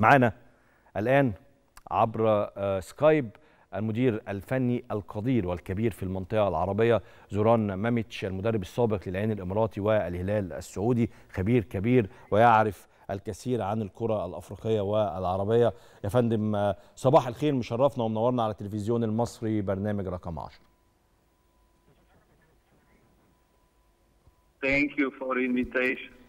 معانا الآن عبر آه، سكايب المدير الفني القدير والكبير في المنطقة العربية زوران ماميتش المدرب السابق للعين الإماراتي والهلال السعودي خبير كبير ويعرف الكثير عن الكرة الأفريقية والعربية يا فندم آه، صباح الخير مشرفنا ومنورنا على التلفزيون المصري برنامج رقم 10 Thank you for invitation.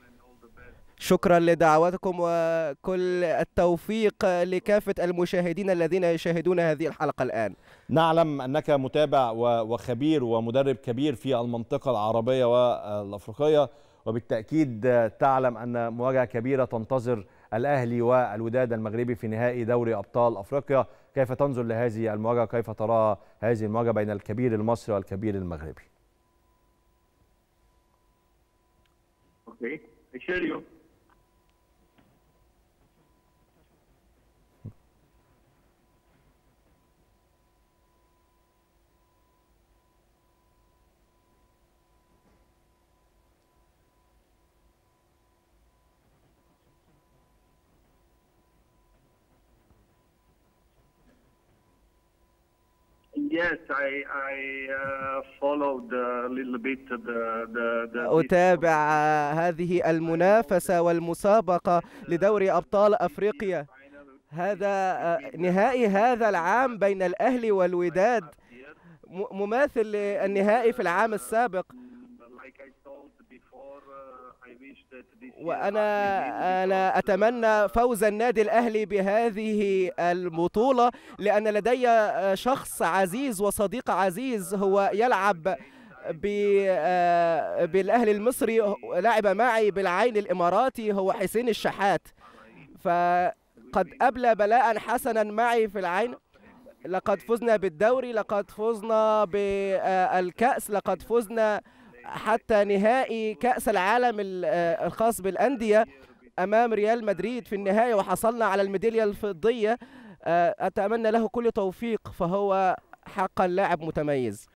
شكرا لدعوتكم وكل التوفيق لكافة المشاهدين الذين يشاهدون هذه الحلقة الآن نعلم أنك متابع وخبير ومدرب كبير في المنطقة العربية والأفريقية وبالتأكيد تعلم أن مواجهة كبيرة تنتظر الأهلي والوداد المغربي في نهائي دوري أبطال أفريقيا كيف تنظر لهذه المواجهة كيف تراها هذه المواجهة بين الكبير المصري والكبير المغربي اوكي، I Yes, I I uh, followed a little bit the the, the أتابع هذه المنافسة والمسابقة لدوري أبطال أفريقيا هذا آه، نهائي هذا العام بين الأهلي والوداد مماثل للنهائي في العام السابق وانا انا اتمنى فوز النادي الاهلي بهذه البطوله لان لدي شخص عزيز وصديق عزيز هو يلعب بالاهلي المصري لعب معي بالعين الاماراتي هو حسين الشحات فقد ابلى بلاء حسنا معي في العين لقد فزنا بالدوري لقد فزنا بالكاس لقد فزنا حتى نهائي كأس العالم آه، الخاص بالأندية أمام ريال مدريد في النهاية وحصلنا على الميدالية الفضية آه، أتمنى له كل توفيق فهو حقا لاعب متميز